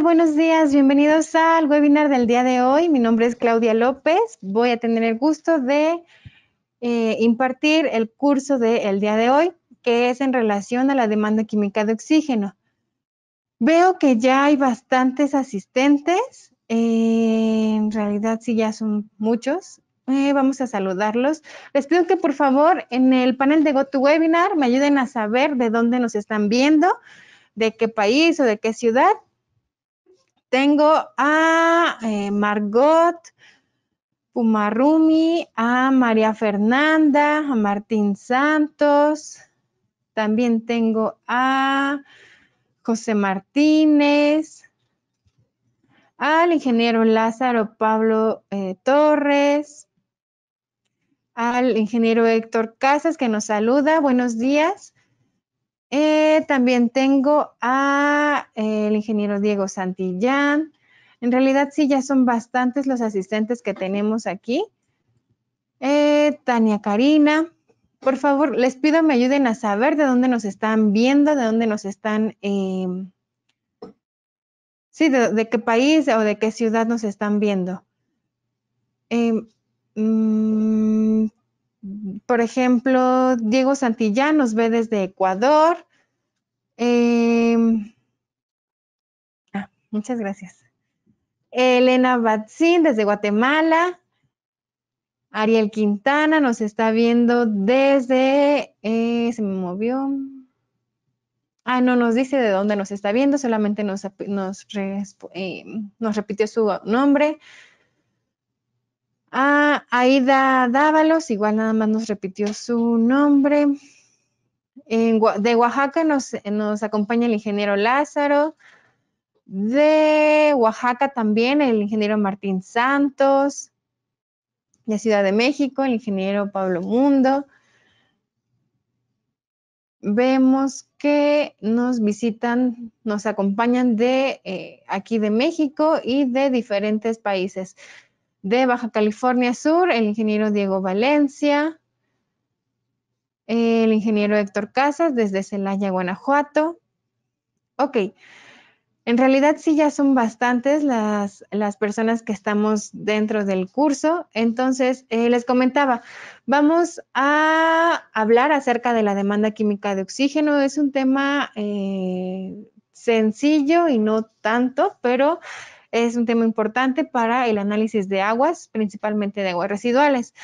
Buenos días, bienvenidos al webinar del día de hoy. Mi nombre es Claudia López. Voy a tener el gusto de eh, impartir el curso del día de hoy, que es en relación a la demanda química de oxígeno. Veo que ya hay bastantes asistentes. Eh, en realidad sí, ya son muchos. Eh, vamos a saludarlos. Les pido que por favor en el panel de GoToWebinar me ayuden a saber de dónde nos están viendo, de qué país o de qué ciudad tengo a eh, Margot Pumarumi, a María Fernanda, a Martín Santos. También tengo a José Martínez, al ingeniero Lázaro Pablo eh, Torres, al ingeniero Héctor Casas que nos saluda. Buenos días. Eh, también tengo a eh, el ingeniero Diego Santillán. En realidad sí, ya son bastantes los asistentes que tenemos aquí. Eh, Tania Karina, por favor, les pido me ayuden a saber de dónde nos están viendo, de dónde nos están, em, sí, de, qué país o de qué ciudad nos están viendo. Em, mm, por ejemplo, Diego Santillán nos ve desde Ecuador. Em, ah, muchas gracias. Elena Batzin desde Guatemala. Ariel Quintana nos está viendo desde, eh, se me movió. Ah, no nos dice de dónde nos está viendo, solamente nos, nos, em, nos repitió su nombre a ah, Aida Dávalos, igual nada más nos repitió su nombre. de Oaxaca nos, acompaña el ingeniero Lázaro. De Oaxaca también el ingeniero Martín Santos. De Ciudad de México, el ingeniero Pablo Mundo. Vemos que nos visitan, nos acompañan de eh, aquí de México y de diferentes países de Baja California Sur, el ingeniero Diego Valencia, el ingeniero Héctor Casas desde Celaya, Guanajuato. Ok, en realidad sí ya son bastantes las, personas que estamos dentro del curso. Entonces, eh, les comentaba, vamos a hablar acerca de la demanda química de oxígeno. Es un tema eh, sencillo y no tanto, pero es un tema importante para el análisis de aguas, principalmente de aguas residuales.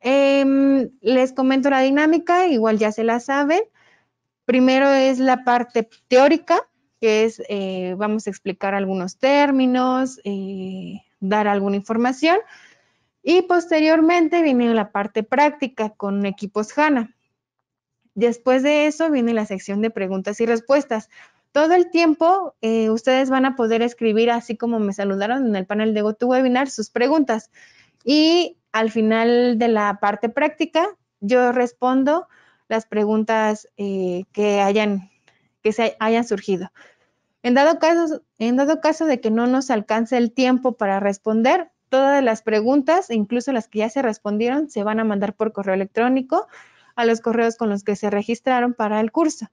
Em, les comento la dinámica, igual ya se la saben. Primero es la parte teórica, que es, eh, vamos a explicar algunos términos, eh, dar alguna información. Y posteriormente viene la parte práctica con equipos HANA. Después de eso viene la sección de preguntas y respuestas. Todo el tiempo eh, ustedes van a poder escribir, así como me saludaron en el panel de GoToWebinar, sus preguntas. Y al final de la parte práctica, yo respondo las preguntas eh, que hayan que se hayan surgido. En dado, caso, en dado caso de que no nos alcance el tiempo para responder, todas las preguntas, e incluso las que ya se respondieron, se van a mandar por correo electrónico a los correos con los que se registraron para el curso.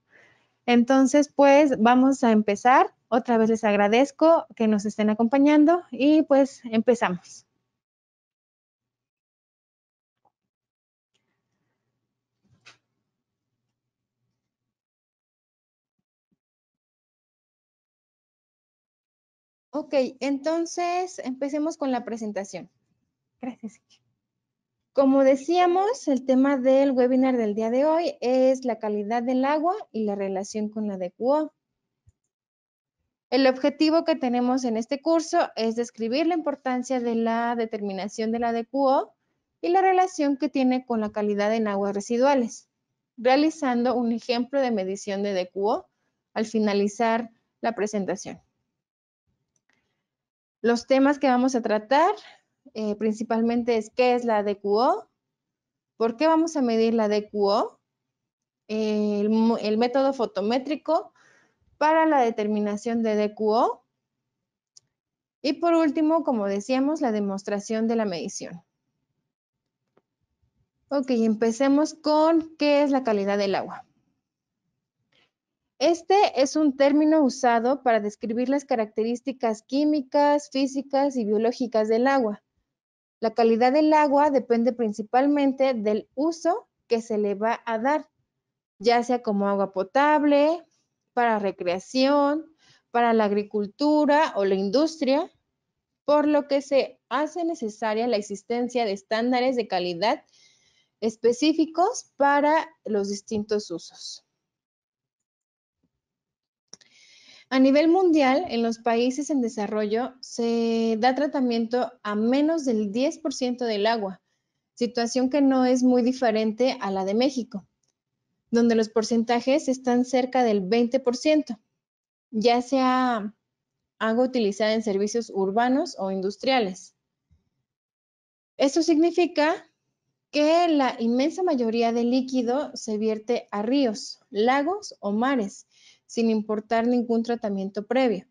Entonces, pues vamos a empezar. Otra vez les agradezco que nos estén acompañando y pues empezamos. Ok, entonces empecemos con la presentación. Gracias. Como decíamos, el tema del webinar del día de hoy es la calidad del agua y la relación con la DQO. El objetivo que tenemos en este curso es describir la importancia de la determinación de la DQO y la relación que tiene con la calidad en aguas residuales, realizando un ejemplo de medición de DQO al finalizar la presentación. Los temas que vamos a tratar eh, principalmente es qué es la DQO, por qué vamos a medir la DQO, el, el, método fotométrico para la determinación de DQO y por último, como decíamos, la demostración de la medición. Ok, empecemos con qué es la calidad del agua. Este es un término usado para describir las características químicas, físicas y biológicas del agua. La calidad del agua depende principalmente del uso que se le va a dar, ya sea como agua potable, para recreación, para la agricultura o la industria, por lo que se hace necesaria la existencia de estándares de calidad específicos para los distintos usos. A nivel mundial, en los países en desarrollo se da tratamiento a menos del 10% del agua, situación que no es muy diferente a la de México, donde los porcentajes están cerca del 20%, ya sea agua utilizada en servicios urbanos o industriales. Esto significa que la inmensa mayoría del líquido se vierte a ríos, lagos o mares sin importar ningún tratamiento previo,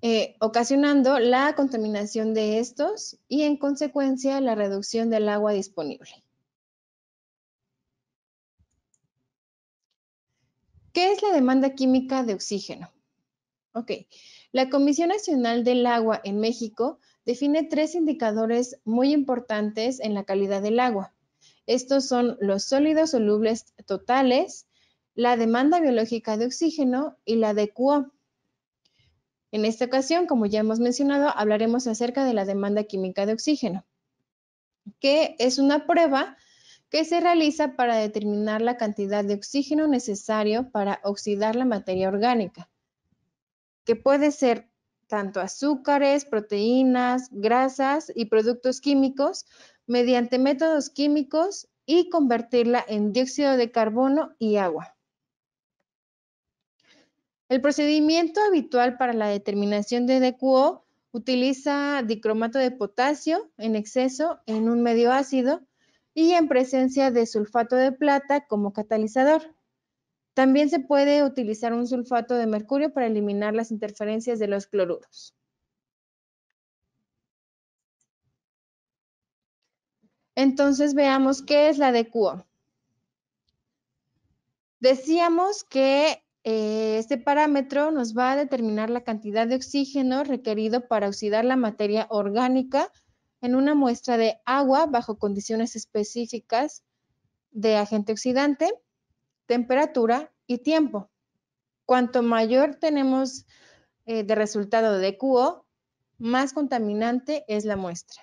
eh, ocasionando la contaminación de estos y en consecuencia la reducción del agua disponible. ¿Qué es la demanda química de oxígeno? Ok, la Comisión Nacional del Agua en México define tres indicadores muy importantes en la calidad del agua. Estos son los sólidos solubles totales, la demanda biológica de oxígeno y la de QO. En esta ocasión, como ya hemos mencionado, hablaremos acerca de la demanda química de oxígeno, que es una prueba que se realiza para determinar la cantidad de oxígeno necesario para oxidar la materia orgánica, que puede ser tanto azúcares, proteínas, grasas y productos químicos mediante métodos químicos y convertirla en dióxido de carbono y agua. El procedimiento habitual para la determinación de DQO utiliza dicromato de potasio en exceso en un medio ácido y en presencia de sulfato de plata como catalizador. También se puede utilizar un sulfato de mercurio para eliminar las interferencias de los cloruros. Entonces veamos qué es la DQO. Decíamos que eh, este parámetro nos va a determinar la cantidad de oxígeno requerido para oxidar la materia orgánica en una muestra de agua bajo condiciones específicas de agente oxidante, temperatura y tiempo. Cuanto mayor tenemos eh, de resultado de DQO, más contaminante es la muestra.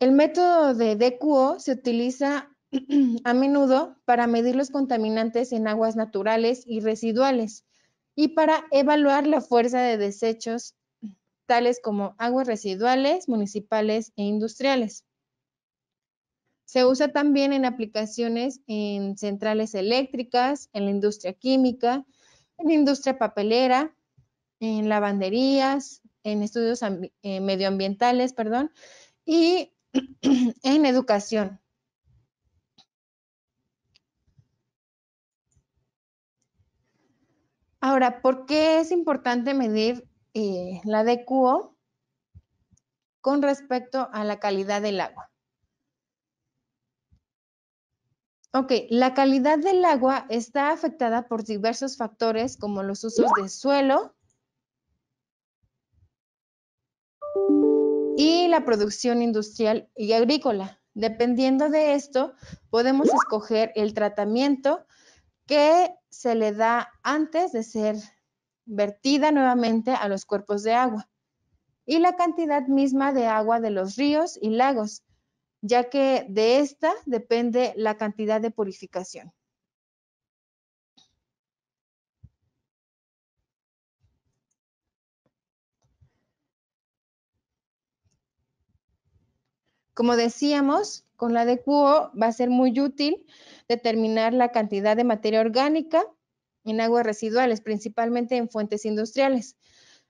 El método de DQO se utiliza a menudo para medir los contaminantes en aguas naturales y residuales y para evaluar la fuerza de desechos tales como aguas residuales, municipales e industriales. Se usa también en aplicaciones en centrales eléctricas, en la industria química, en la industria papelera, en lavanderías, en estudios eh, medioambientales, perdón, y en educación. Ahora, ¿por qué es importante medir eh, la DQO con respecto a la calidad del agua? Ok, la calidad del agua está afectada por diversos factores como los usos de suelo y la producción industrial y agrícola. Dependiendo de esto, podemos escoger el tratamiento que se le da antes de ser vertida nuevamente a los cuerpos de agua y la cantidad misma de agua de los ríos y lagos, ya que de esta depende la cantidad de purificación. Como decíamos, con la DQO va a ser muy útil determinar la cantidad de materia orgánica en aguas residuales, principalmente en fuentes industriales.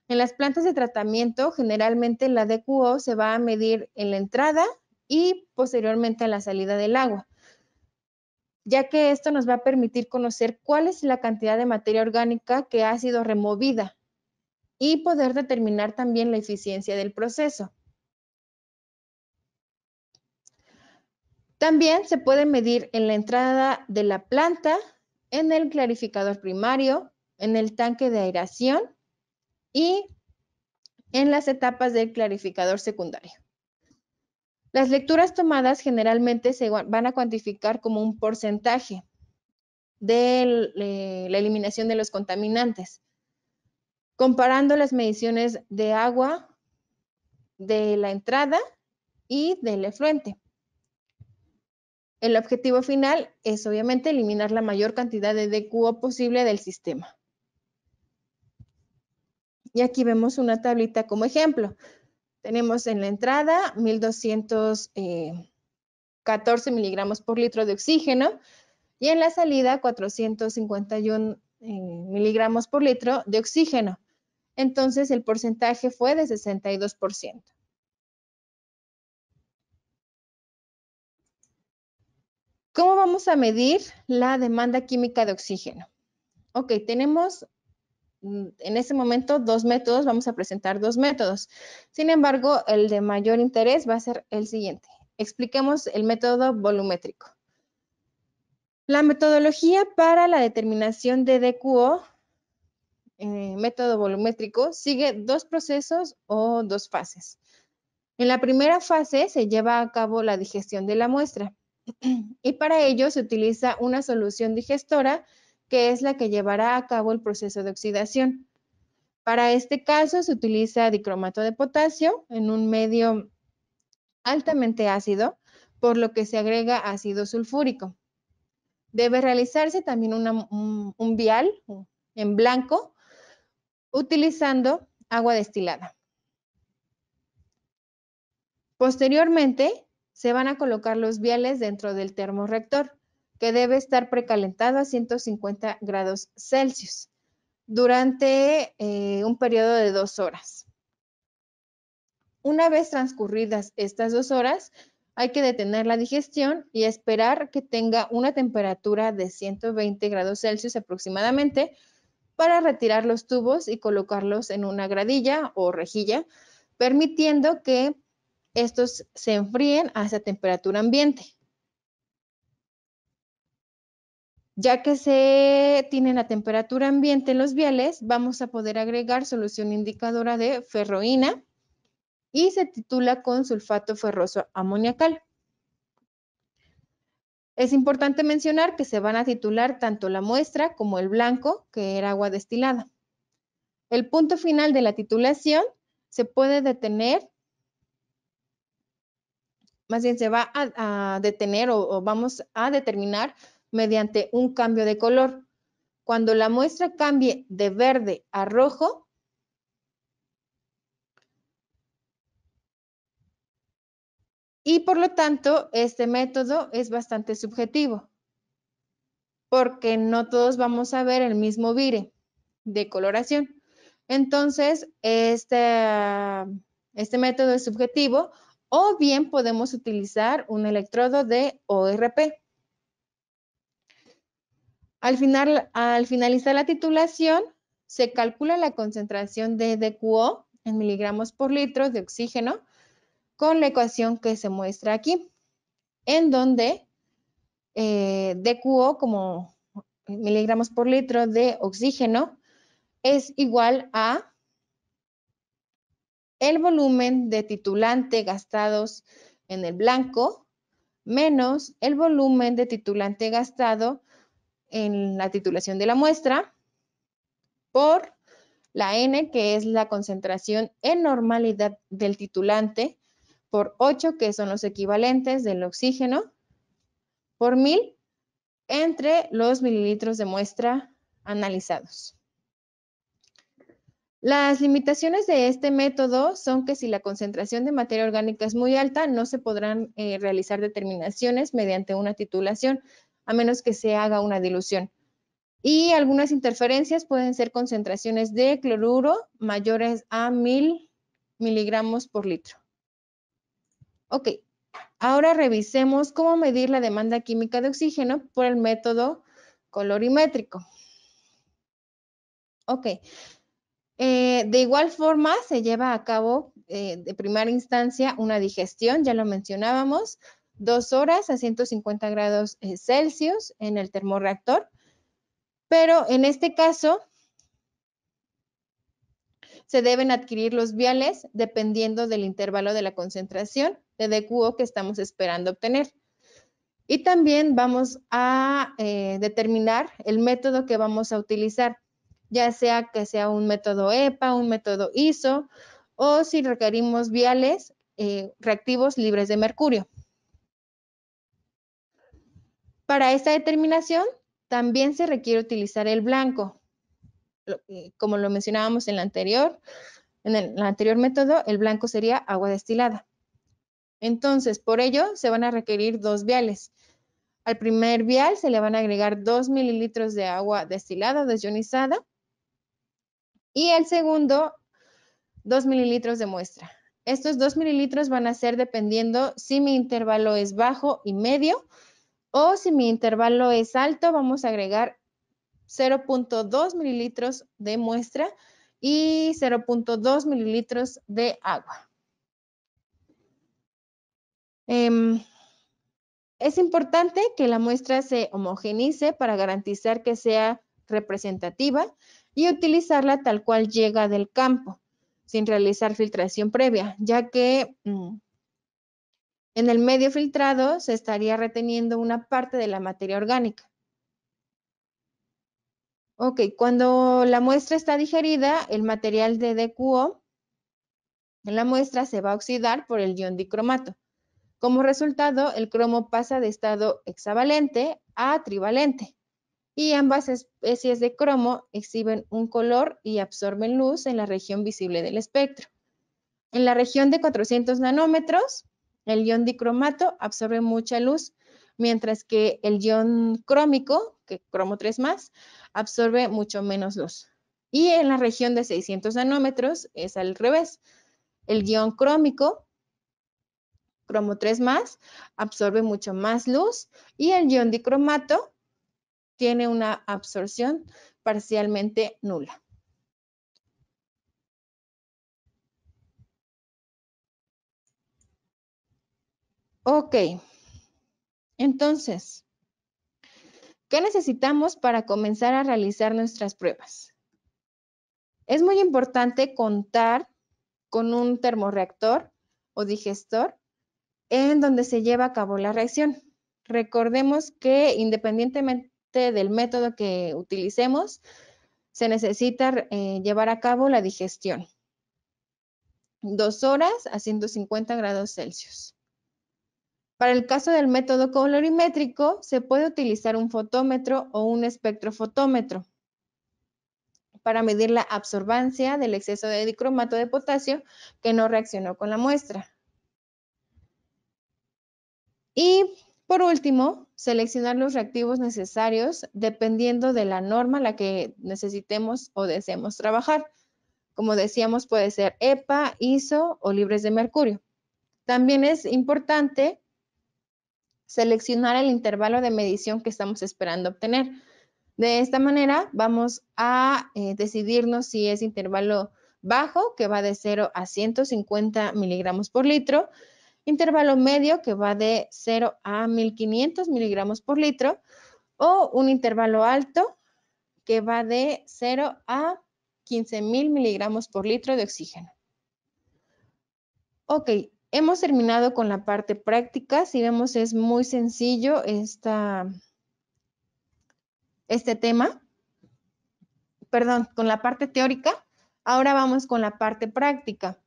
En las plantas de tratamiento, generalmente la DQO se va a medir en la entrada y posteriormente en la salida del agua, ya que esto nos va a permitir conocer cuál es la cantidad de materia orgánica que ha sido removida y poder determinar también la eficiencia del proceso. También se puede medir en la entrada de la planta, en el clarificador primario, en el tanque de aeración y en las etapas del clarificador secundario. Las lecturas tomadas generalmente se van a cuantificar como un porcentaje de eh, la eliminación de los contaminantes, comparando las mediciones de agua de la entrada y del efluente. El objetivo final es obviamente eliminar la mayor cantidad de DQO posible del sistema. Y aquí vemos una tablita como ejemplo. Tenemos en la entrada 1214 eh, miligramos por litro de oxígeno y en la salida 451 eh, miligramos por litro de oxígeno. Entonces el porcentaje fue de 62%. ¿Cómo vamos a medir la demanda química de oxígeno? Ok, tenemos mm, en ese momento dos métodos, vamos a presentar dos métodos. Sin embargo, el de mayor interés va a ser el siguiente. Expliquemos el método volumétrico. La metodología para la determinación de DQO, eh, método volumétrico, sigue dos procesos o dos fases. En la primera fase se lleva a cabo la digestión de la muestra. y para ello se utiliza una solución digestora que es la que llevará a cabo el proceso de oxidación. Para este caso se utiliza dicromato de potasio en un medio altamente ácido, por lo que se agrega ácido sulfúrico. Debe realizarse también un vial en blanco utilizando agua destilada. Posteriormente, se van a colocar los viales dentro del termorrector, que debe estar precalentado a 150 grados Celsius durante eh, un periodo de dos horas. Una vez transcurridas estas dos horas, hay que detener la digestión y esperar que tenga una temperatura de 120 grados Celsius aproximadamente para retirar los tubos y colocarlos en una gradilla o rejilla, permitiendo que estos se enfríen hasta temperatura ambiente. Ya que se tienen a temperatura ambiente los viales, vamos a poder agregar solución indicadora de ferroína y se titula con sulfato ferroso amoniacal. Es importante mencionar que se van a titular tanto la muestra como el blanco, que era agua destilada. El punto final de la titulación se puede detener más bien se va a, detener o, vamos a determinar mediante un cambio de color. Cuando la muestra cambie de verde a rojo, Y por lo tanto, este método es bastante subjetivo, porque no todos vamos a ver el mismo vire de coloración. Entonces, este, este método es subjetivo o bien podemos utilizar un electrodo de ORP. Al, final, al finalizar la titulación, se calcula la concentración de DQO en miligramos por litro de oxígeno con la ecuación que se muestra aquí, en donde eh, DQO como miligramos por litro de oxígeno es igual a el volumen de titulante gastados en el blanco menos el volumen de titulante gastado en la titulación de la muestra por la N, que es la concentración en normalidad del titulante, por 8, que son los equivalentes del oxígeno, por 1000, entre los mililitros de muestra analizados. Las limitaciones de este método son que si la concentración de materia orgánica es muy alta, no se podrán eh, realizar determinaciones mediante una titulación, a menos que se haga una dilución. Y algunas interferencias pueden ser concentraciones de cloruro mayores a 1000 miligramos por litro. Ok, ahora revisemos cómo medir la demanda química de oxígeno por el método colorimétrico. Ok, eh, de igual forma, se lleva a cabo eh, de primera instancia una digestión, ya lo mencionábamos, dos horas a 150 grados eh, Celsius en el termorreactor, pero en este caso se deben adquirir los viales dependiendo del intervalo de la concentración de DQO que estamos esperando obtener. Y también vamos a determinar el método que vamos a utilizar ya sea que sea un método EPA, un método ISO, o si requerimos viales eh, reactivos libres de mercurio. Para esta determinación, también se requiere utilizar el blanco. Eh, como lo mencionábamos en anterior, en el, anterior método, el blanco sería agua destilada. Entonces, por ello, se van a requerir dos viales. Al primer vial se le van a agregar 2 mililitros de agua destilada desionizada y el segundo, 2 mililitros de muestra. Estos 2 mililitros van a ser dependiendo si mi intervalo es bajo y medio o si mi intervalo es alto, vamos a agregar 0.2 mililitros de muestra y 0.2 mililitros de agua. Em, es importante que la muestra se homogeneice para garantizar que sea representativa y utilizarla tal cual llega del campo, sin realizar filtración previa, ya que mm, en el medio filtrado se estaría reteniendo una parte de la materia orgánica. Ok, cuando la muestra está digerida, el material de DQO en la muestra se va a oxidar por el ion dicromato. Como resultado, el cromo pasa de estado hexavalente a trivalente y ambas especies de cromo exhiben un color y absorben luz en la región visible del espectro. En la región de 400 nanómetros, el ion dicromato absorbe mucha luz, mientras que el ion crómico, que cromo 3 más, absorbe mucho menos luz. Y en la región de 600 nanómetros es al revés. El ion crómico, cromo 3 más, absorbe mucho más luz y el ion dicromato tiene una absorción parcialmente nula. Ok, entonces, ¿qué necesitamos para comenzar a realizar nuestras pruebas? Es muy importante contar con un termorreactor o digestor en donde se lleva a cabo la reacción. Recordemos que independientemente del método que utilicemos, se necesita eh, llevar a cabo la digestión. Dos horas a 150 grados Celsius. Para el caso del método colorimétrico, se puede utilizar un fotómetro o un espectrofotómetro para medir la absorbancia del exceso de dicromato de potasio que no reaccionó con la muestra. Y por último, seleccionar los reactivos necesarios dependiendo de la norma a la que necesitemos o deseemos trabajar. Como decíamos, puede ser EPA, ISO o libres de mercurio. También es importante seleccionar el intervalo de medición que estamos esperando obtener. De esta manera vamos a eh, decidirnos si es intervalo bajo, que va de 0 a 150 miligramos por litro, intervalo medio que va de 0 a 1500 miligramos por litro o un intervalo alto que va de 0 a 15.000 miligramos por litro de oxígeno. Ok, hemos terminado con la parte práctica. Si vemos es muy sencillo este tema. Perdón, con la parte teórica. Ahora vamos con la parte práctica.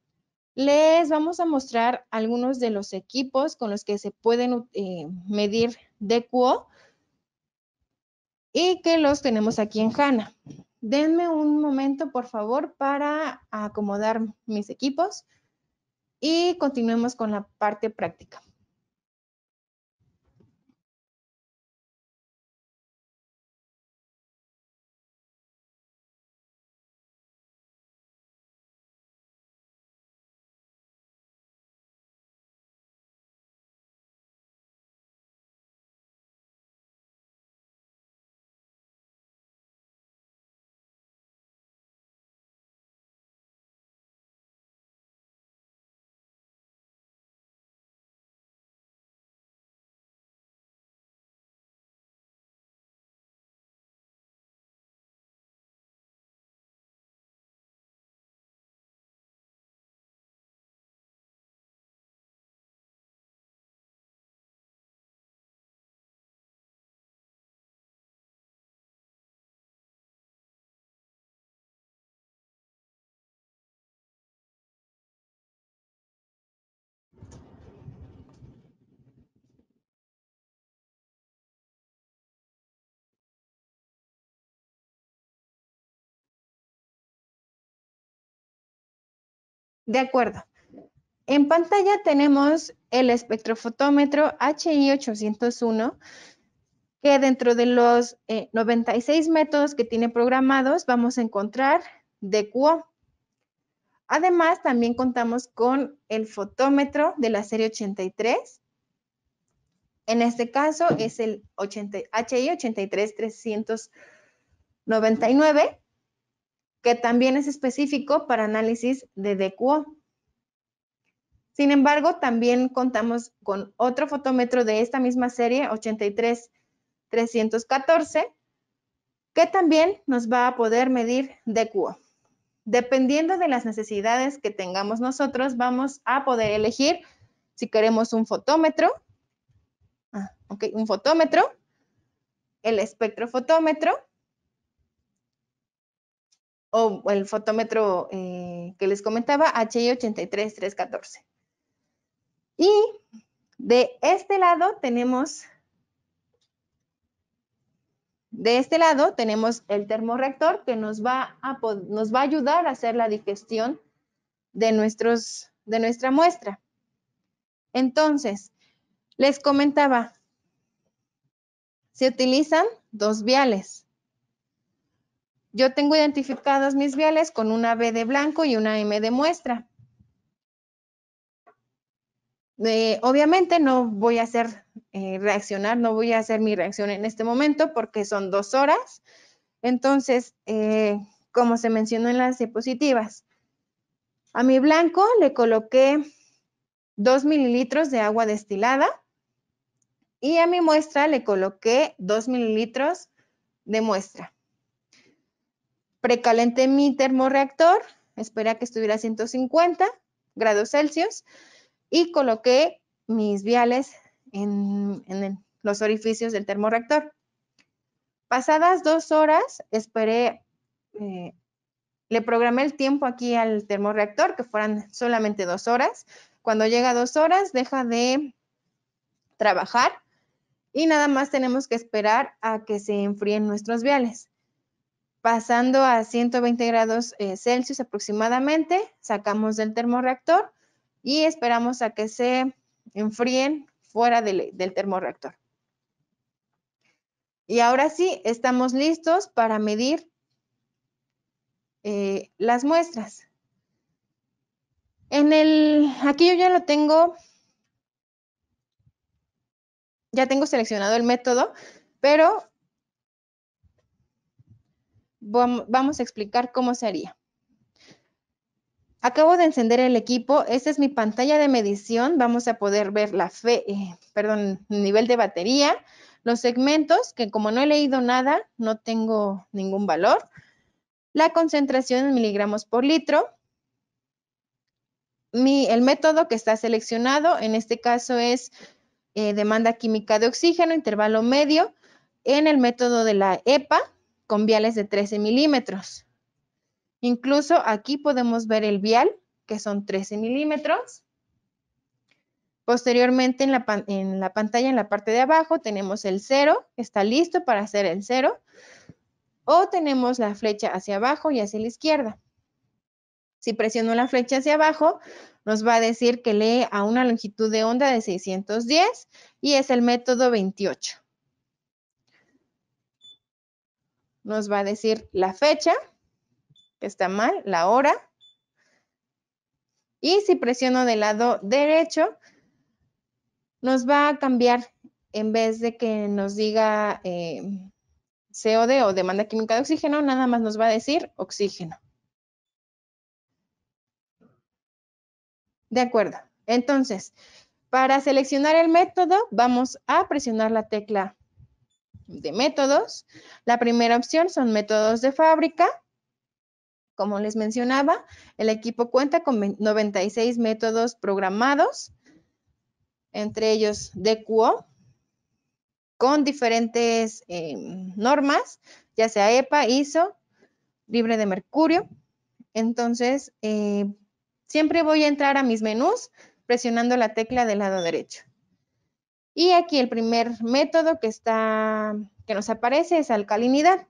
Les vamos a mostrar algunos de los equipos con los que se pueden eh, medir de DQO y que los tenemos aquí en HANA. Denme un momento, por favor, para acomodar mis equipos y continuemos con la parte práctica. De acuerdo. En pantalla tenemos el espectrofotómetro HI 801, que dentro de los 96 eh, métodos que tiene programados vamos a encontrar de Cuo. Además, también contamos con el fotómetro de la serie 83. En este caso es el HI 83399 que también es específico para análisis de DQO. Sin embargo, también contamos con otro fotómetro de esta misma serie, 83-314, que también nos va a poder medir DQO. Dependiendo de las necesidades que tengamos nosotros, vamos a poder elegir si queremos un fotómetro, ah, un fotómetro, el espectrofotómetro o el fotómetro eh, que les comentaba, HI83314. Y de este lado tenemos, de este lado tenemos el termorreactor que nos va a, nos va a ayudar a hacer la digestión de, nuestros, de nuestra muestra. Entonces, les comentaba, se utilizan dos viales. Yo tengo identificados mis viales con una B de blanco y una M de muestra. Eh, obviamente no voy a hacer eh, reaccionar, no voy a hacer mi reacción en este momento porque son dos horas. Entonces, eh, como se mencionó en las diapositivas, a mi blanco le coloqué dos mililitros de agua destilada y a mi muestra le coloqué 2 mililitros de muestra. Precalenté mi termorreactor, esperé a que estuviera a 150 grados Celsius y coloqué mis viales en, los orificios del termorreactor. Pasadas dos horas, esperé, eh, le programé el tiempo aquí al termorreactor, que fueran solamente dos horas. Cuando llega dos horas, deja de trabajar y nada más tenemos que esperar a que se enfríen nuestros viales pasando a 120 grados eh, Celsius aproximadamente, sacamos del termorreactor y esperamos a que se enfríen fuera del, del termorreactor. Y ahora sí, estamos listos para medir eh, las muestras. En el, aquí yo ya lo tengo, ya tengo seleccionado el método, pero vamos a explicar cómo se haría. Acabo de encender el equipo. Esta es mi pantalla de medición. Vamos a poder ver la fe, eh, perdón, nivel de batería, los segmentos, que como no he leído nada, no tengo ningún valor, la concentración en miligramos por litro, el método que está seleccionado, en este caso es eh, demanda química de oxígeno, intervalo medio, en el método de la EPA, con viales de 13 milímetros. Incluso aquí podemos ver el vial, que son 13 milímetros. Posteriormente en la, pantalla, en la parte de abajo, tenemos el cero, está listo para hacer el cero. O tenemos la flecha hacia abajo y hacia la izquierda. Si presiono la flecha hacia abajo, nos va a decir que lee a una longitud de onda de 610 y es el método 28. nos va a decir la fecha, que está mal, la hora. Y si presiono del lado derecho, nos va a cambiar en vez de que nos diga eh, COD o demanda química de oxígeno, nada más nos va a decir oxígeno. De acuerdo. Entonces, para seleccionar el método, vamos a presionar la tecla de métodos. La primera opción son métodos de fábrica. Como les mencionaba, el equipo cuenta con 96 métodos programados, entre ellos DQO, con diferentes em, normas, ya sea EPA, ISO, libre de mercurio. Entonces, eh, siempre voy a entrar a mis menús presionando la tecla del lado derecho. Y aquí el primer método que está, que nos aparece es alcalinidad.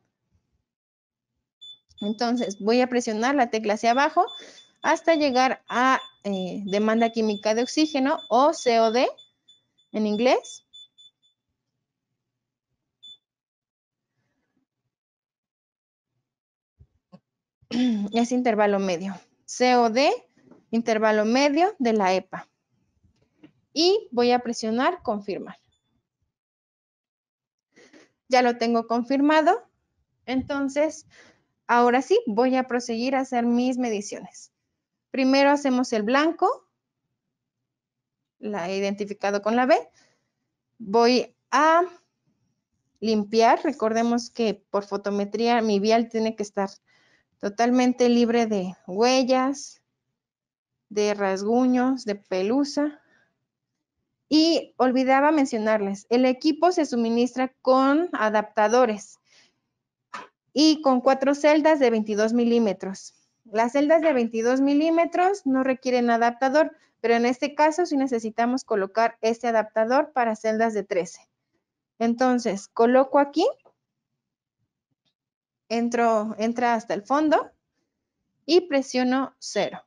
Entonces voy a presionar la tecla hacia abajo hasta llegar a eh, demanda química de oxígeno o COD en inglés. Es intervalo medio. COD, intervalo medio de la EPA y voy a presionar confirmar. Ya lo tengo confirmado. Entonces, ahora sí, voy a proseguir a hacer mis mediciones. Primero hacemos el blanco. La he identificado con la B. Voy a limpiar. Recordemos que por fotometría mi vial tiene que estar totalmente libre de huellas, de rasguños, de pelusa. Y olvidaba mencionarles, el equipo se suministra con adaptadores y con cuatro celdas de 22 milímetros. Las celdas de 22 milímetros no requieren adaptador, pero en este caso sí necesitamos colocar este adaptador para celdas de 13. Entonces, coloco aquí, entro, entra hasta el fondo y presiono cero.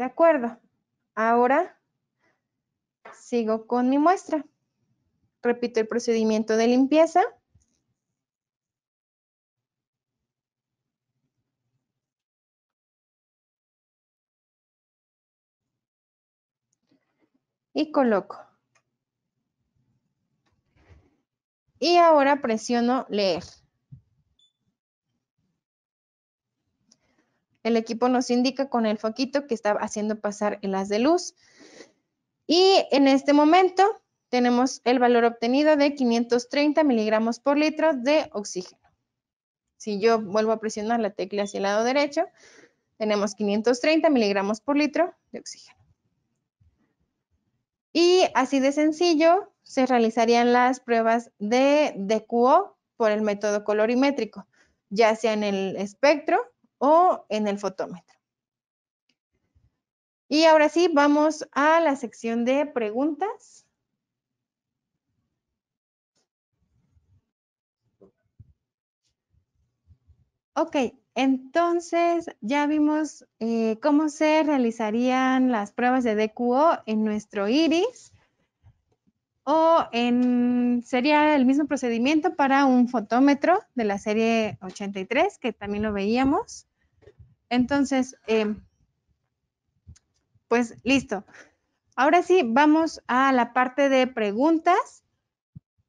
De acuerdo. Ahora sigo con mi muestra. Repito el procedimiento de limpieza. Y coloco. Y ahora presiono leer. El equipo nos indica con el foquito que está haciendo pasar el haz de luz. Y en este momento tenemos el valor obtenido de 530 miligramos por litro de oxígeno. Si yo vuelvo a presionar la tecla hacia el lado derecho, tenemos 530 miligramos por litro de oxígeno. Y así de sencillo se realizarían las pruebas de DQO por el método colorimétrico, ya sea en el espectro o en el fotómetro. Y ahora sí, vamos a la sección de preguntas. Ok, entonces ya vimos eh, cómo se realizarían las pruebas de DQO en nuestro iris o en, sería el mismo procedimiento para un fotómetro de la serie 83 que también lo veíamos. Entonces, em, pues listo. Ahora sí, vamos a la parte de preguntas.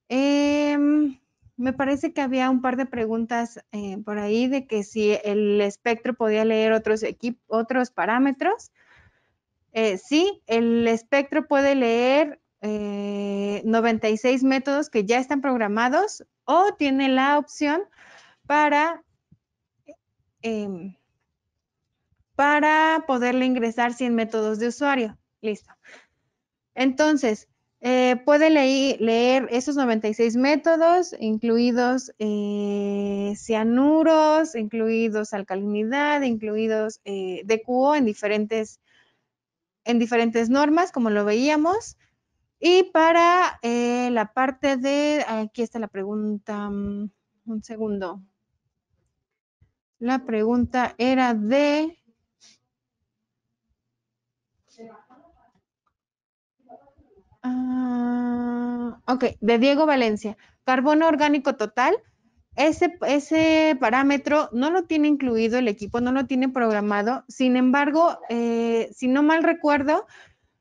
Em, me parece que había un par de preguntas eh, por ahí de que si el espectro podía leer otros, otros parámetros. Eh, sí, el espectro puede leer 96 eh, métodos que ya están programados o tiene la opción para em, para poderle ingresar 100 métodos de usuario. Listo. Entonces, eh, puede leer, esos 96 métodos, incluidos eh, cianuros, incluidos alcalinidad, incluidos de eh, DQO en diferentes, en diferentes normas, como lo veíamos. Y para la parte de, aquí está la pregunta, mm, un segundo. La pregunta era de Ah, ok, de Diego Valencia. Carbono orgánico total. Ese, ese, parámetro no lo tiene incluido el equipo, no lo tiene programado. Sin embargo, eh, si no mal recuerdo,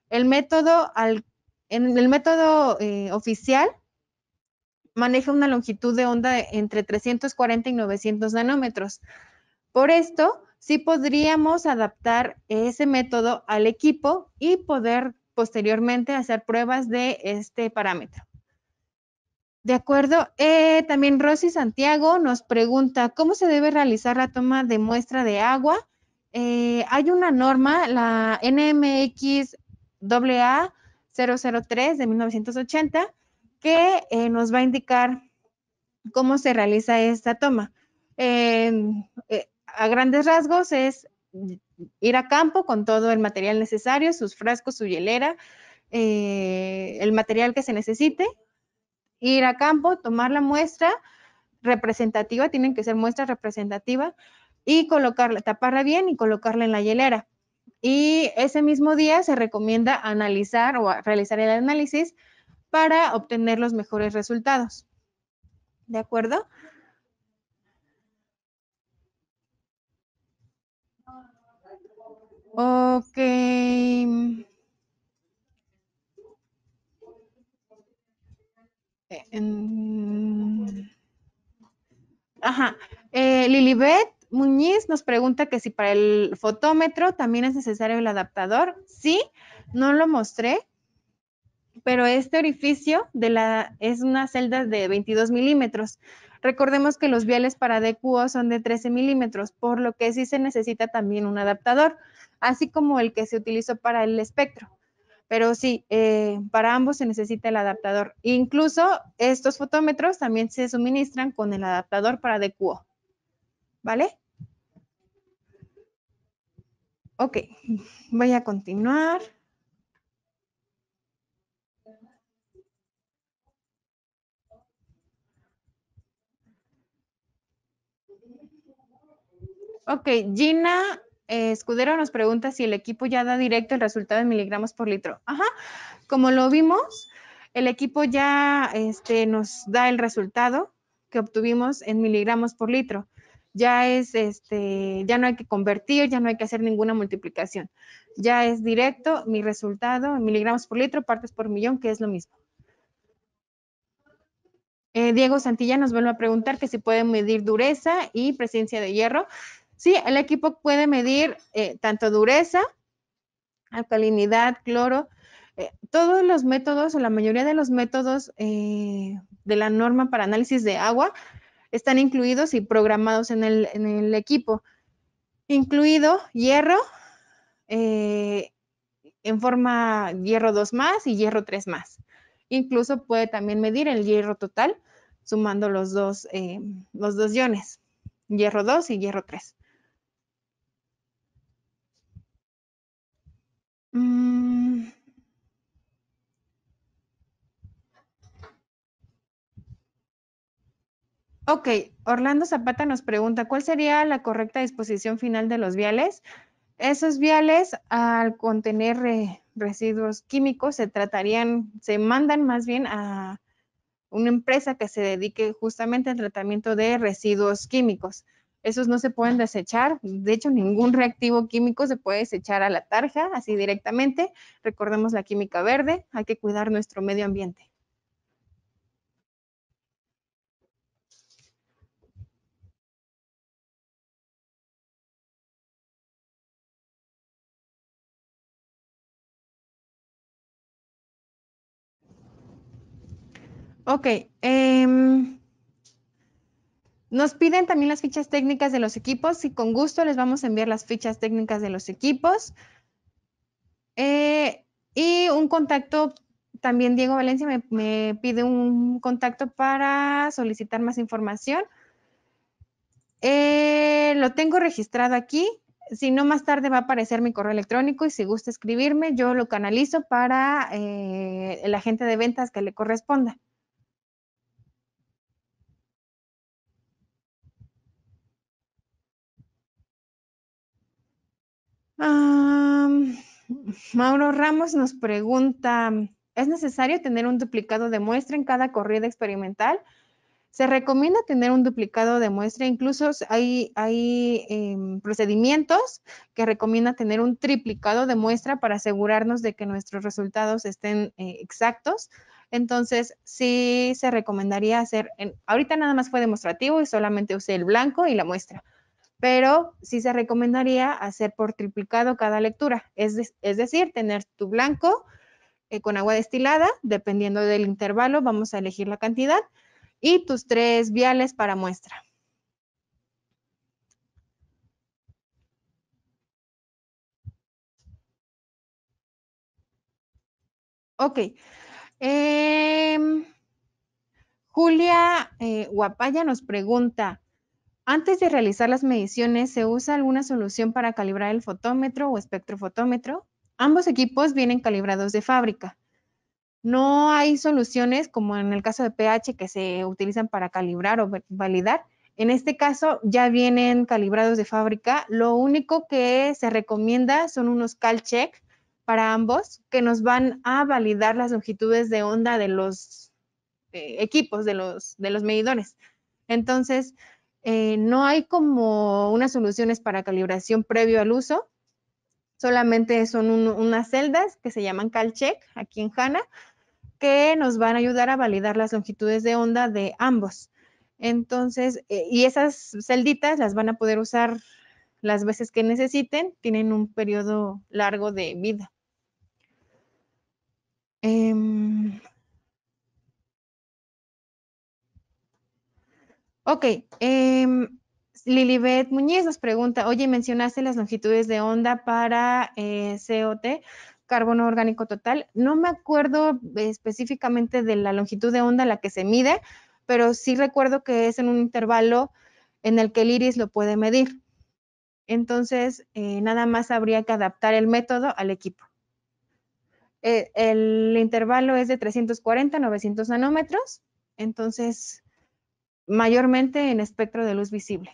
el método, al, en el método eh, oficial maneja una longitud de onda entre 340 y 900 nanómetros. Por esto, sí podríamos adaptar ese método al equipo y poder posteriormente hacer pruebas de este parámetro. De acuerdo, eh, también Rosy Santiago nos pregunta, ¿cómo se debe realizar la toma de muestra de agua? Eh, hay una norma, la NMX AA 003 de 1980, que eh, nos va a indicar cómo se realiza esta toma. a grandes rasgos es ir a campo con todo el material necesario, sus frascos, su hielera, eh, el material que se necesite, ir a campo, tomar la muestra representativa, tienen que ser muestras representativas, y colocarla, taparla bien y colocarla en la hielera. Y ese mismo día se recomienda analizar o realizar el análisis para obtener los mejores resultados. ¿De acuerdo? Ok. Ajá. Eh, Lilibet Muñiz nos pregunta que si para el fotómetro también es necesario el adaptador. Sí, no lo mostré, pero este orificio de la, es una celda de 22 milímetros. Recordemos que los viales para DQO son de 13 milímetros, por lo que sí se necesita también un adaptador así como el que se utilizó para el espectro. Pero sí, eh, para ambos se necesita el adaptador. Incluso estos fotómetros también se suministran con el adaptador para DQO. ¿Vale? Ok, voy a continuar. Ok, Gina eh, Escudero nos pregunta si el equipo ya da directo el resultado en miligramos por litro. Ajá, como lo vimos, el equipo ya este, nos da el resultado que obtuvimos en miligramos por litro. Ya es este, ya no hay que convertir, ya no hay que hacer ninguna multiplicación. Ya es directo mi resultado en miligramos por litro, partes por millón, que es lo mismo. Eh, Diego Santilla nos vuelve a preguntar que si puede medir dureza y presencia de hierro. Sí, el equipo puede medir eh, tanto dureza, alcalinidad, cloro, eh, todos los métodos o la mayoría de los métodos eh, de la norma para análisis de agua están incluidos y programados en el, equipo, incluido hierro en forma hierro 2 más y hierro 3 más. Incluso puede también medir el hierro total sumando los dos, los dos iones hierro 2 y hierro 3. Mm. Ok, Orlando Zapata nos pregunta, ¿cuál sería la correcta disposición final de los viales? Esos viales, al contener residuos químicos, se tratarían, se mandan más bien a una empresa que se dedique justamente al tratamiento de residuos químicos. Esos no se pueden desechar. De hecho, ningún reactivo químico se puede desechar a la tarja, así directamente. Recordemos la química verde, hay que cuidar nuestro medio ambiente. Ok, em, nos piden también las fichas técnicas de los equipos y con gusto les vamos a enviar las fichas técnicas de los equipos. Eh, y un contacto, también Diego Valencia me, pide un contacto para solicitar más información. Eh, lo tengo registrado aquí. Si no, más tarde va a aparecer mi correo electrónico y si gusta escribirme, yo lo canalizo para eh, el agente de ventas que le corresponda. Mauro Ramos nos pregunta, ¿es necesario tener un duplicado de muestra en cada corrida experimental? Se recomienda tener un duplicado de muestra, incluso hay, em, procedimientos que recomienda tener un triplicado de muestra para asegurarnos de que nuestros resultados estén eh, exactos. Entonces, sí se recomendaría hacer, en, ahorita nada más fue demostrativo y solamente usé el blanco y la muestra, pero sí se recomendaría hacer por triplicado cada lectura, es, decir, tener tu blanco eh, con agua destilada, dependiendo del intervalo, vamos a elegir la cantidad, y tus tres viales para muestra. Ok. Em, Julia eh, Guapaya nos pregunta, antes de realizar las mediciones, se usa alguna solución para calibrar el fotómetro o espectrofotómetro. Ambos equipos vienen calibrados de fábrica. No hay soluciones como en el caso de pH que se utilizan para calibrar o validar. En este caso ya vienen calibrados de fábrica. Lo único que se recomienda son unos cal-check para ambos que nos van a validar las longitudes de onda de los eh, equipos, de los, de los medidores. Entonces, eh, no hay como unas soluciones para calibración previo al uso, solamente son unas celdas que se llaman CalCheck aquí en HANA, que nos van a ayudar a validar las longitudes de onda de ambos. Entonces, eh, y esas celditas las van a poder usar las veces que necesiten, tienen un periodo largo de vida. Em, Ok, em, Lilibet Muñiz nos pregunta, oye, mencionaste las longitudes de onda para eh, COT, carbono orgánico total. No me acuerdo específicamente de la longitud de onda a la que se mide, pero sí recuerdo que es en un intervalo en el que el iris lo puede medir. Entonces, eh, nada más habría que adaptar el método al equipo. Eh, el intervalo es de 340 a 900 nanómetros, entonces mayormente en espectro de luz visible.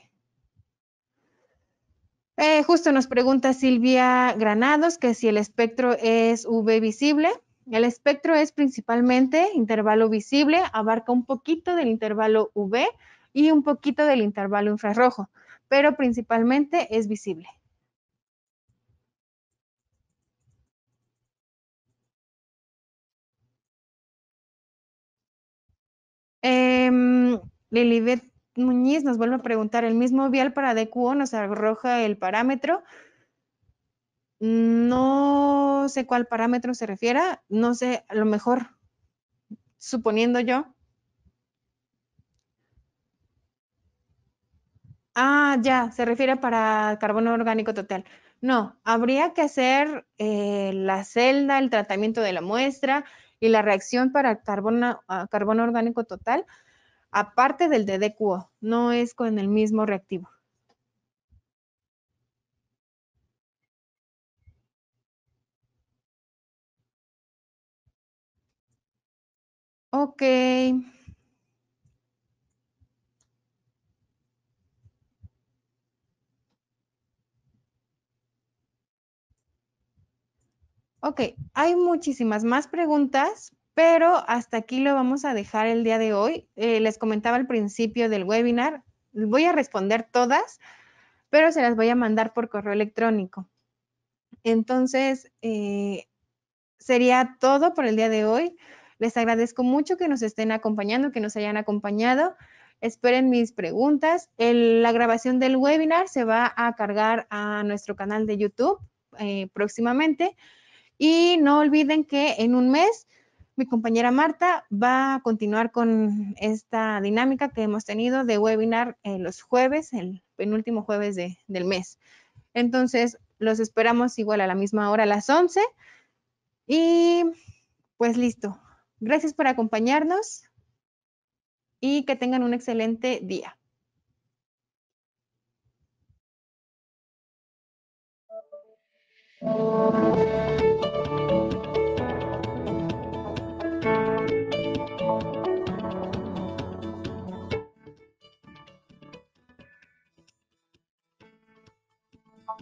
Eh, justo nos pregunta Silvia Granados que si el espectro es UV visible. El espectro es principalmente intervalo visible, abarca un poquito del intervalo UV y un poquito del intervalo infrarrojo, pero principalmente es visible. Em, Lilibet Muñiz nos vuelve a preguntar, ¿el mismo vial para DQO nos arroja el parámetro? No sé cuál parámetro se refiera, no sé, a lo mejor, suponiendo yo. Ah, ya, se refiere para carbono orgánico total. No, habría que hacer eh, la celda, el tratamiento de la muestra y la reacción para carbono, ah, carbono orgánico total aparte del de no es con el mismo reactivo. Ok. Ok, hay muchísimas más preguntas, pero hasta aquí lo vamos a dejar el día de hoy. Eh, les comentaba al principio del webinar, voy a responder todas, pero se las voy a mandar por correo electrónico. Entonces, eh, sería todo por el día de hoy. Les agradezco mucho que nos estén acompañando, que nos hayan acompañado. Esperen mis preguntas. la grabación del webinar se va a cargar a nuestro canal de YouTube eh, próximamente. Y no olviden que en un mes mi compañera Marta va a continuar con esta dinámica que hemos tenido de webinar eh, los jueves, el penúltimo jueves del mes. Entonces, los esperamos igual a la misma hora, a las 11. Y pues listo. Gracias por acompañarnos y que tengan un excelente día.